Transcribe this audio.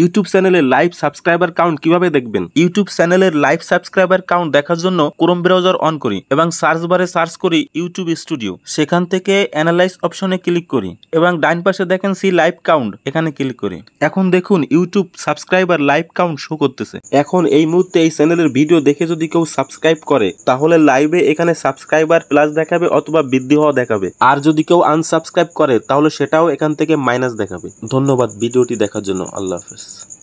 YouTube চ্যানেলের live subscriber count কিভাবে দেখবেন ইউটিউব চ্যানেলের লাইভ সাবস্ক্রাইবার কাউন্ট দেখার জন্য ক্রোম ব্রাউজার অন করি এবং সার্চ বারে সার্চ করি ইউটিউব স্টুডিও সেখান থেকে অ্যানালাইজ অপশনে ক্লিক করি এবং ডাইন পাশে দেখেন সি লাইভ কাউন্ট এখানে ক্লিক করি এখন দেখুন YouTube subscriber live count show করতেছে এখন এই মুহূর্তে এই চ্যানেলের ভিডিও দেখে যদি কেউ সাবস্ক্রাইব করে তাহলে লাইভে এখানে সাবস্ক্রাইবার প্লাস দেখাবে অথবা বৃদ্ধি হওয়া দেখাবে আর যদি কেউ আনসাবস্ক্রাইব করে তাহলে সেটাও এখান থেকে মাইনাস দেখাবে ধন্যবাদ ভিডিওটি দেখার জন্য আল্লাহ হাফেজ Thanks.